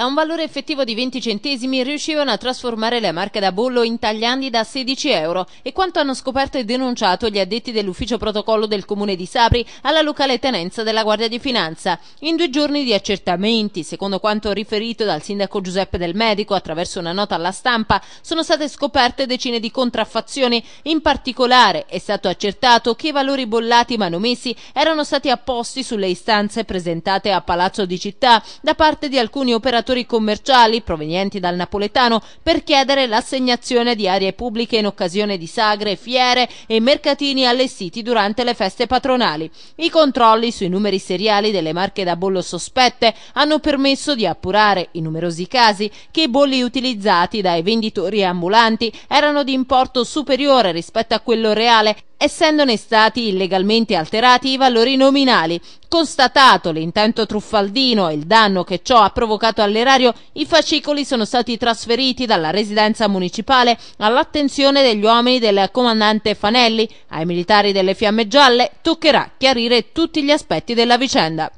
Da un valore effettivo di 20 centesimi riuscivano a trasformare le marche da bollo in tagliandi da 16 euro e quanto hanno scoperto e denunciato gli addetti dell'ufficio protocollo del comune di Sapri alla locale tenenza della Guardia di Finanza. In due giorni di accertamenti, secondo quanto riferito dal sindaco Giuseppe Del Medico attraverso una nota alla stampa, sono state scoperte decine di contraffazioni. In particolare è stato accertato che i valori bollati manomessi erano stati apposti sulle istanze presentate a Palazzo di Città da parte di alcuni operatori operatori commerciali provenienti dal napoletano per chiedere l'assegnazione di aree pubbliche in occasione di sagre, fiere e mercatini allestiti durante le feste patronali. I controlli sui numeri seriali delle marche da bollo sospette hanno permesso di appurare, in numerosi casi, che i bolli utilizzati dai venditori ambulanti erano di importo superiore rispetto a quello reale essendone stati illegalmente alterati i valori nominali. Constatato l'intento truffaldino e il danno che ciò ha provocato all'erario, i fascicoli sono stati trasferiti dalla residenza municipale all'attenzione degli uomini del comandante Fanelli. Ai militari delle Fiamme Gialle toccherà chiarire tutti gli aspetti della vicenda.